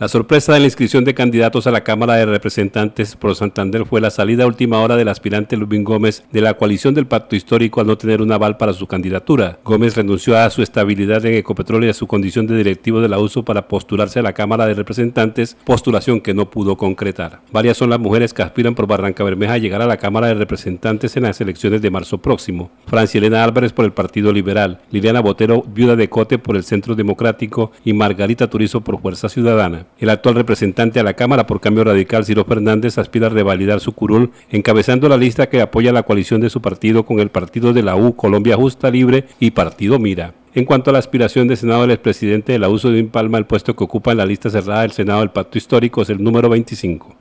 La sorpresa de la inscripción de candidatos a la Cámara de Representantes por Santander fue la salida a última hora del aspirante Lubín Gómez de la coalición del Pacto Histórico al no tener un aval para su candidatura. Gómez renunció a su estabilidad en Ecopetrol y a su condición de directivo de la USO para postularse a la Cámara de Representantes, postulación que no pudo concretar. Varias son las mujeres que aspiran por Barranca Bermeja a llegar a la Cámara de Representantes en las elecciones de marzo próximo. Elena Álvarez por el Partido Liberal, Liliana Botero, viuda de Cote por el Centro Democrático y Margarita Turizo por Fuerza Ciudadana. El actual representante a la Cámara por Cambio Radical, Ciro Fernández, aspira a revalidar su curul, encabezando la lista que apoya la coalición de su partido con el partido de la U, Colombia Justa Libre y Partido Mira. En cuanto a la aspiración de Senado del expresidente de la USO de Palma, el puesto que ocupa en la lista cerrada del Senado del Pacto Histórico es el número 25.